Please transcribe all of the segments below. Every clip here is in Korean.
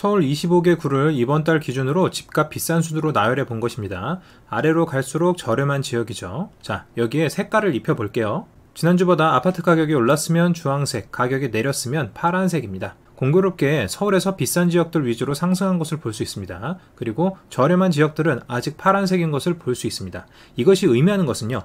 서울 25개 구를 이번 달 기준으로 집값 비싼 순으로 나열해 본 것입니다. 아래로 갈수록 저렴한 지역이죠. 자, 여기에 색깔을 입혀 볼게요. 지난주보다 아파트 가격이 올랐으면 주황색, 가격이 내렸으면 파란색입니다. 공교롭게 서울에서 비싼 지역들 위주로 상승한 것을 볼 수 있습니다. 그리고 저렴한 지역들은 아직 파란색인 것을 볼 수 있습니다. 이것이 의미하는 것은요.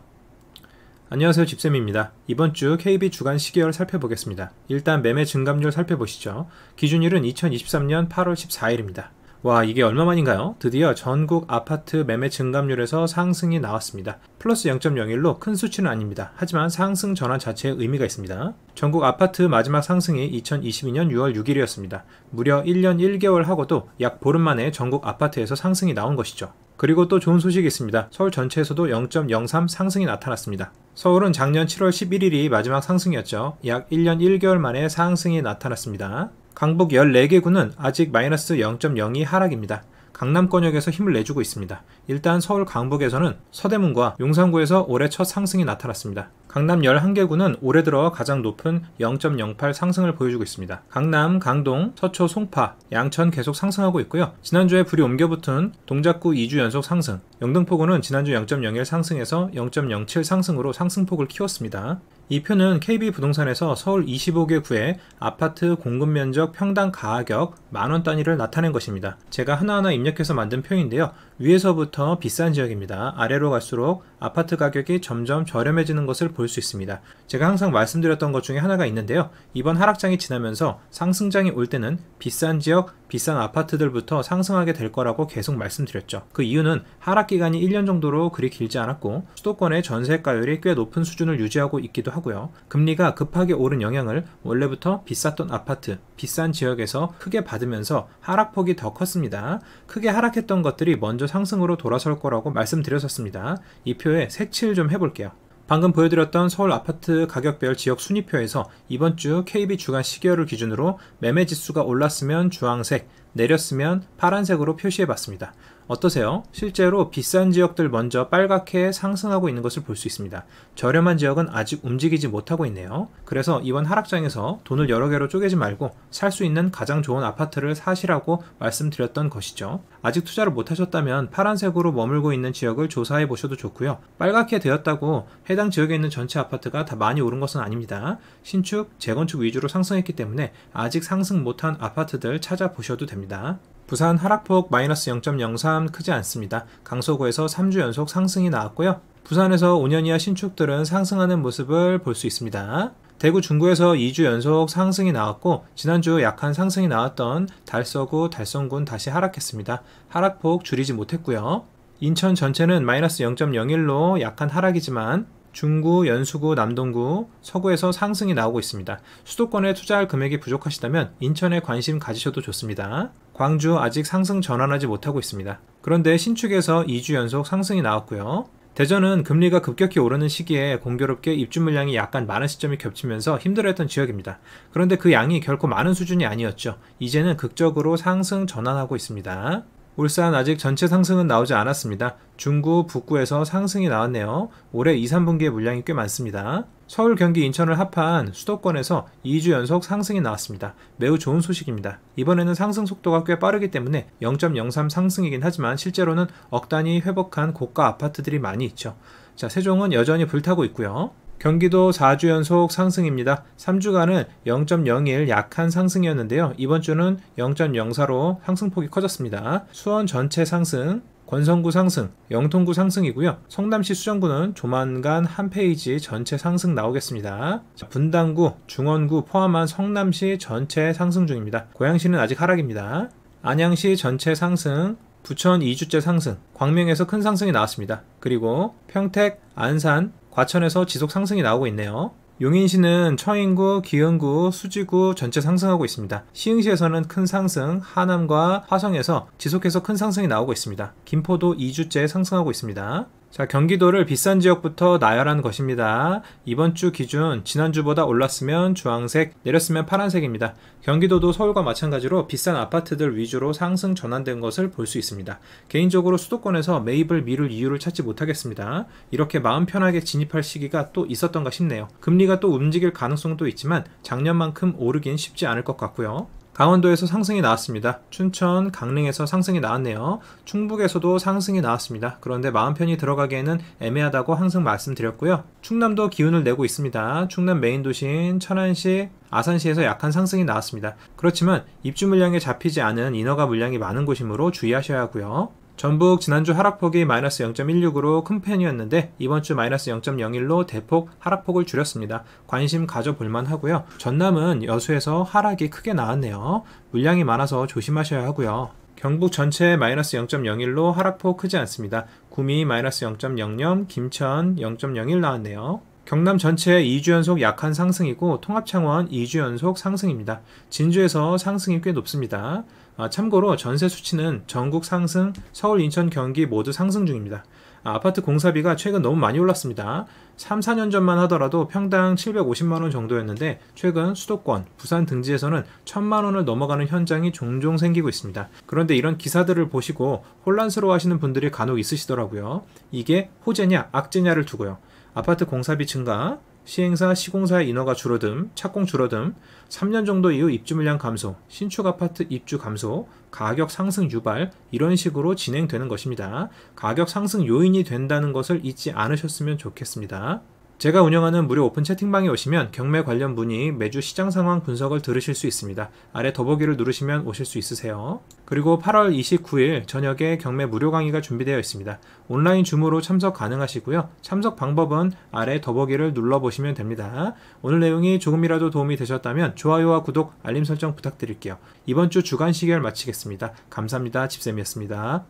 안녕하세요 집쌤입니다. 이번 주 KB 주간 시계열 살펴보겠습니다. 일단 매매 증감률 살펴보시죠. 기준일은 2023년 8월 14일입니다. 와 이게 얼마만인가요? 드디어 전국 아파트 매매 증감률에서 상승이 나왔습니다. 플러스 0.01로 큰 수치는 아닙니다. 하지만 상승 전환 자체의 의미가 있습니다. 전국 아파트 마지막 상승이 2022년 6월 6일이었습니다. 무려 1년 1개월 하고도 약 보름 만에 전국 아파트에서 상승이 나온 것이죠. 그리고 또 좋은 소식이 있습니다. 서울 전체에서도 0.03 상승이 나타났습니다. 서울은 작년 7월 11일이 마지막 상승이었죠. 약 1년 1개월 만에 상승이 나타났습니다. 강북 14개 구는 아직 마이너스 0.02 하락입니다. 강남권역에서 힘을 내주고 있습니다. 일단 서울 강북에서는 서대문과 용산구에서 올해 첫 상승이 나타났습니다. 강남 11개구는 올해 들어 가장 높은 0.08 상승을 보여주고 있습니다. 강남, 강동, 서초, 송파, 양천 계속 상승하고 있고요. 지난주에 불이 옮겨붙은 동작구 2주 연속 상승, 영등포구는 지난주 0.01 상승에서 0.07 상승으로 상승폭을 키웠습니다. 이 표는 KB부동산에서 서울 25개 구의 아파트 공급 면적 평당 가격 만원 단위를 나타낸 것입니다. 제가 하나하나 입력해서 만든 표인데요. 위에서부터 비싼 지역입니다. 아래로 갈수록 아파트 가격이 점점 저렴해지는 것을 볼 수 있습니다. 제가 항상 말씀드렸던 것 중에 하나가 있는데요. 이번 하락장이 지나면서 상승장이 올 때는 비싼 지역, 비싼 아파트들부터 상승하게 될 거라고 계속 말씀드렸죠. 그 이유는 하락 기간이 1년 정도로 그리 길지 않았고 수도권의 전세가율이 꽤 높은 수준을 유지하고 있기도 하고요. 금리가 급하게 오른 영향을 원래부터 비쌌던 아파트, 비싼 지역에서 크게 받으면서 하락폭이 더 컸습니다. 크게 하락했던 것들이 먼저 먼저 상승으로 돌아설 거라고 말씀드렸었습니다. 이 표에 색칠 좀 해볼게요. 방금 보여드렸던 서울 아파트 가격별 지역 순위표에서 이번 주 KB 주간 1 0개을 기준으로 매매 지수가 올랐으면 주황색, 내렸으면 파란색으로 표시해 봤습니다. 어떠세요? 실제로 비싼 지역들 먼저 빨갛게 상승하고 있는 것을 볼 수 있습니다. 저렴한 지역은 아직 움직이지 못하고 있네요. 그래서 이번 하락장에서 돈을 여러 개로 쪼개지 말고 살 수 있는 가장 좋은 아파트를 사시라고 말씀드렸던 것이죠. 아직 투자를 못하셨다면 파란색으로 머물고 있는 지역을 조사해 보셔도 좋고요. 빨갛게 되었다고 해당 지역에 있는 전체 아파트가 다 많이 오른 것은 아닙니다. 신축, 재건축 위주로 상승했기 때문에 아직 상승 못한 아파트들 찾아보셔도 됩니다. 나습니다 부산 하락폭 마이너스 0.03 크지 않습니다. 강서구에서 3주 연속 상승이 나왔고요. 부산에서 5년 이하 신축들은 상승하는 모습을 볼 수 있습니다. 대구 중구에서 2주 연속 상승이 나왔고 지난주 약한 상승이 나왔던 달서구, 달성군 다시 하락했습니다. 하락폭 줄이지 못했고요. 인천 전체는 마이너스 0.01로 약한 하락이지만 중구, 연수구, 남동구, 서구에서 상승이 나오고 있습니다. 수도권에 투자할 금액이 부족하시다면 인천에 관심 가지셔도 좋습니다. 광주 아직 상승 전환하지 못하고 있습니다. 그런데 신축에서 2주 연속 상승이 나왔고요. 대전은 금리가 급격히 오르는 시기에 공교롭게 입주 물량이 약간 많은 시점이 겹치면서 힘들어했던 지역입니다. 그런데 그 양이 결코 많은 수준이 아니었죠. 이제는 극적으로 상승 전환하고 있습니다. 울산 아직 전체 상승은 나오지 않았습니다. 중구, 북구에서 상승이 나왔네요. 올해 2, 3분기에 물량이 꽤 많습니다. 서울, 경기, 인천을 합한 수도권에서 2주 연속 상승이 나왔습니다. 매우 좋은 소식입니다. 이번에는 상승 속도가 꽤 빠르기 때문에 0.03 상승이긴 하지만 실제로는 억 단위 회복한 고가 아파트들이 많이 있죠. 자, 세종은 여전히 불타고 있고요. 경기도 4주 연속 상승입니다. 3주간은 0.01 약한 상승이었는데요. 이번 주는 0.04로 상승폭이 커졌습니다. 수원 전체 상승, 권성구 상승, 영통구 상승이고요. 성남시 수정구는 조만간 한 페이지 전체 상승 나오겠습니다. 분당구, 중원구 포함한 성남시 전체 상승 중입니다. 고양시는 아직 하락입니다. 안양시 전체 상승, 부천 2주째 상승, 광명에서 큰 상승이 나왔습니다. 그리고 평택, 안산, 과천에서 지속 상승이 나오고 있네요. 용인시는 청인구, 기흥구, 수지구 전체 상승하고 있습니다. 시흥시에서는 큰 상승, 하남과 화성에서 지속해서 큰 상승이 나오고 있습니다. 김포도 2주째 상승하고 있습니다. 자, 경기도를 비싼 지역부터 나열한 것입니다. 이번 주 기준 지난주보다 올랐으면 주황색, 내렸으면 파란색입니다. 경기도도 서울과 마찬가지로 비싼 아파트들 위주로 상승 전환된 것을 볼 수 있습니다. 개인적으로 수도권에서 매입을 미룰 이유를 찾지 못하겠습니다. 이렇게 마음 편하게 진입할 시기가 또 있었던가 싶네요. 금리가 또 움직일 가능성도 있지만 작년만큼 오르긴 쉽지 않을 것 같고요. 강원도에서 상승이 나왔습니다. 춘천, 강릉에서 상승이 나왔네요. 충북에서도 상승이 나왔습니다. 그런데 마음 편히 들어가기에는 애매하다고 항상 말씀드렸고요. 충남도 기운을 내고 있습니다. 충남 메인 도시인 천안시, 아산시에서 약한 상승이 나왔습니다. 그렇지만 입주 물량에 잡히지 않은 인허가 물량이 많은 곳이므로 주의하셔야 하고요. 전북 지난주 하락폭이 마이너스 0.16으로 큰 편이었는데 이번 주 마이너스 0.01로 대폭 하락폭을 줄였습니다. 관심 가져볼만 하고요. 전남은 여수에서 하락이 크게 나왔네요. 물량이 많아서 조심하셔야 하고요. 경북 전체 마이너스 0.01로 하락폭 크지 않습니다. 구미 마이너스 0.00, 김천 0.01 나왔네요. 경남 전체 2주 연속 약한 상승이고 통합 창원 2주 연속 상승입니다. 진주에서 상승이 꽤 높습니다. 아, 참고로 전세 수치는 전국 상승, 서울, 인천, 경기 모두 상승 중입니다. 아, 아파트 공사비가 최근 너무 많이 올랐습니다. 3, 4년 전만 하더라도 평당 750만원 정도였는데 최근 수도권, 부산 등지에서는 1000만원을 넘어가는 현장이 종종 생기고 있습니다. 그런데 이런 기사들을 보시고 혼란스러워 하시는 분들이 간혹 있으시더라고요. 이게 호재냐, 악재냐를 두고요. 아파트 공사비 증가, 시행사, 시공사 인허가 줄어듦, 착공 줄어듦, 3년 정도 이후 입주 물량 감소, 신축 아파트 입주 감소, 가격 상승 유발 이런 식으로 진행되는 것입니다. 가격 상승 요인이 된다는 것을 잊지 않으셨으면 좋겠습니다. 제가 운영하는 무료 오픈 채팅방에 오시면 경매 관련 문의, 매주 시장 상황 분석을 들으실 수 있습니다. 아래 더보기를 누르시면 오실 수 있으세요. 그리고 8월 29일 저녁에 경매 무료 강의가 준비되어 있습니다. 온라인 줌으로 참석 가능하시고요. 참석 방법은 아래 더보기를 눌러보시면 됩니다. 오늘 내용이 조금이라도 도움이 되셨다면 좋아요와 구독, 알림 설정 부탁드릴게요. 이번 주 주간 시계를 마치겠습니다. 감사합니다. 집쌤이었습니다.